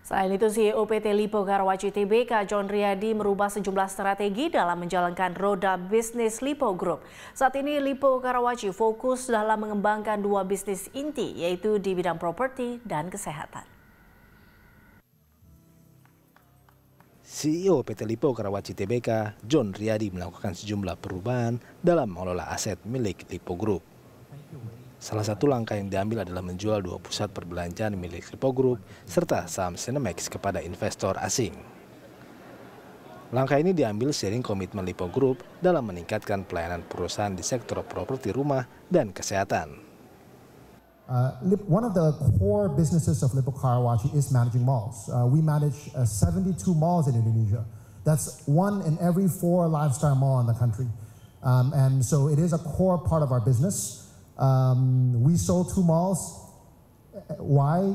Selain itu, CEO PT Lipo Garwaci TBK John Riyadi merubah sejumlah strategi dalam menjalankan roda bisnis Lipo Group. Saat ini Lipo Garwaci fokus dalam mengembangkan dua bisnis inti yaitu di bidang properti dan kesehatan. CEO PT Lipo Karawaci TBK, John Riyadi melakukan sejumlah perubahan dalam mengelola aset milik Lipo Group. Salah satu langkah yang diambil adalah menjual dua pusat perbelanjaan milik Lipo Group serta saham Cinemax kepada investor asing. Langkah ini diambil sering komitmen Lipo Group dalam meningkatkan pelayanan perusahaan di sektor properti rumah dan kesehatan. Uh, one of the core businesses of Lippo Karawaci is managing malls. Uh, we manage uh, 72 malls in Indonesia. That's one in every four lifestyle mall in the country. Um, and so it is a core part of our business. Um, we sold two malls. Why?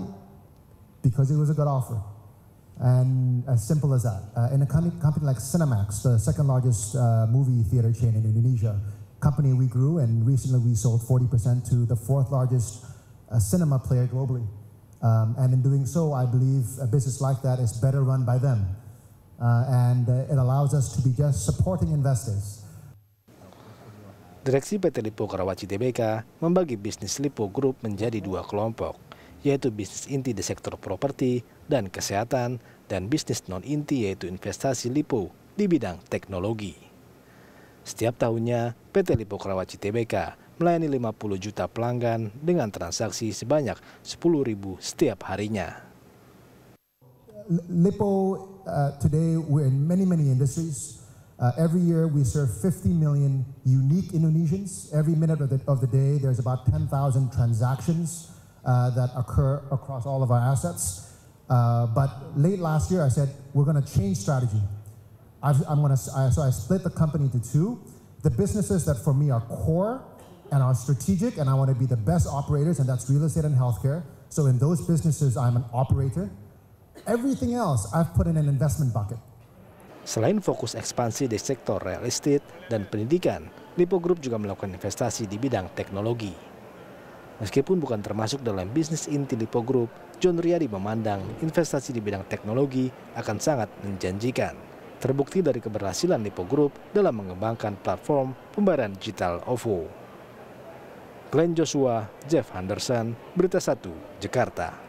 Because it was a good offer. And as simple as that. Uh, in a company, company like Cinemax, the second largest uh, movie theater chain in Indonesia, company we grew, and recently we sold 40% to the fourth largest uh, cinema player globally. Um, and in doing so, I believe a business like that is better run by them. Uh, and uh, it allows us to be just supporting investors Direksi PT Lipo Karawaci Tbk membagi bisnis Lipo Group menjadi dua kelompok, yaitu bisnis inti di sektor properti dan kesehatan dan bisnis non-inti yaitu investasi Lipo di bidang teknologi. Setiap tahunnya, PT Lipo Karawaci Tbk melayani 50 juta pelanggan dengan transaksi sebanyak 10 ribu setiap harinya. Lipo, uh, today we're in many, many industries. Uh, every year, we serve 50 million unique Indonesians. Every minute of the, of the day, there's about 10,000 transactions uh, that occur across all of our assets. Uh, but late last year, I said, we're going to change strategy. i am going to, so I split the company into two. The businesses that for me are core and are strategic, and I want to be the best operators, and that's real estate and healthcare. So in those businesses, I'm an operator. Everything else, I've put in an investment bucket. Selain fokus ekspansi di sektor real estate dan pendidikan, Lipo Group juga melakukan investasi di bidang teknologi. Meskipun bukan termasuk dalam bisnis inti Lipo Group, John Riyadi memandang investasi di bidang teknologi akan sangat menjanjikan. Terbukti dari keberhasilan Lipo Group dalam mengembangkan platform pembayaran digital OVO. Glenn Joshua, Jeff Henderson, Berita 1, Jakarta.